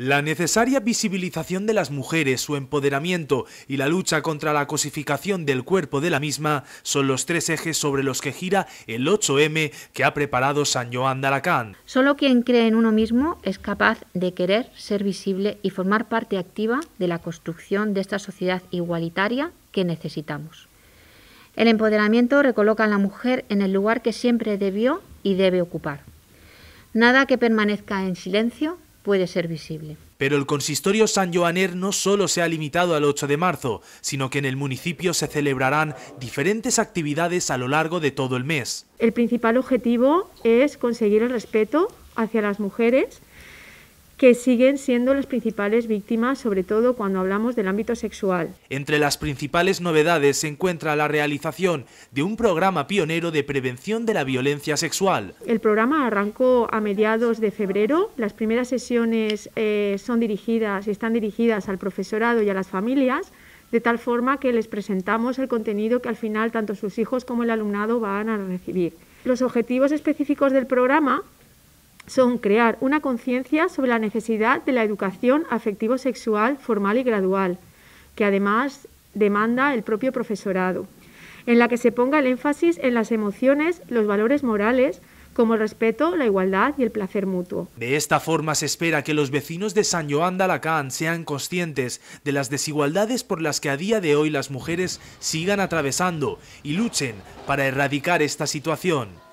La necesaria visibilización de las mujeres, su empoderamiento y la lucha contra la cosificación del cuerpo de la misma son los tres ejes sobre los que gira el 8M que ha preparado San Joan de Alacant. Solo quien cree en uno mismo es capaz de querer, ser visible y formar parte activa de la construcción de esta sociedad igualitaria que necesitamos. El empoderamiento recoloca a la mujer en el lugar que siempre debió y debe ocupar. Nada que permanezca en silencio puede ser visible. Pero el consistorio San Joaner no solo se ha limitado al 8 de marzo, sino que en el municipio se celebrarán diferentes actividades a lo largo de todo el mes. El principal objetivo es conseguir el respeto hacia las mujeres que siguen siendo las principales víctimas, sobre todo cuando hablamos del ámbito sexual. Entre las principales novedades se encuentra la realización de un programa pionero de prevención de la violencia sexual. El programa arrancó a mediados de febrero. Las primeras sesiones eh, son dirigidas y están dirigidas al profesorado y a las familias de tal forma que les presentamos el contenido que al final tanto sus hijos como el alumnado van a recibir. Los objetivos específicos del programa son crear una conciencia sobre la necesidad de la educación afectivo-sexual formal y gradual, que además demanda el propio profesorado, en la que se ponga el énfasis en las emociones, los valores morales, como el respeto, la igualdad y el placer mutuo. De esta forma se espera que los vecinos de San Joan de Alacant sean conscientes de las desigualdades por las que a día de hoy las mujeres sigan atravesando y luchen para erradicar esta situación.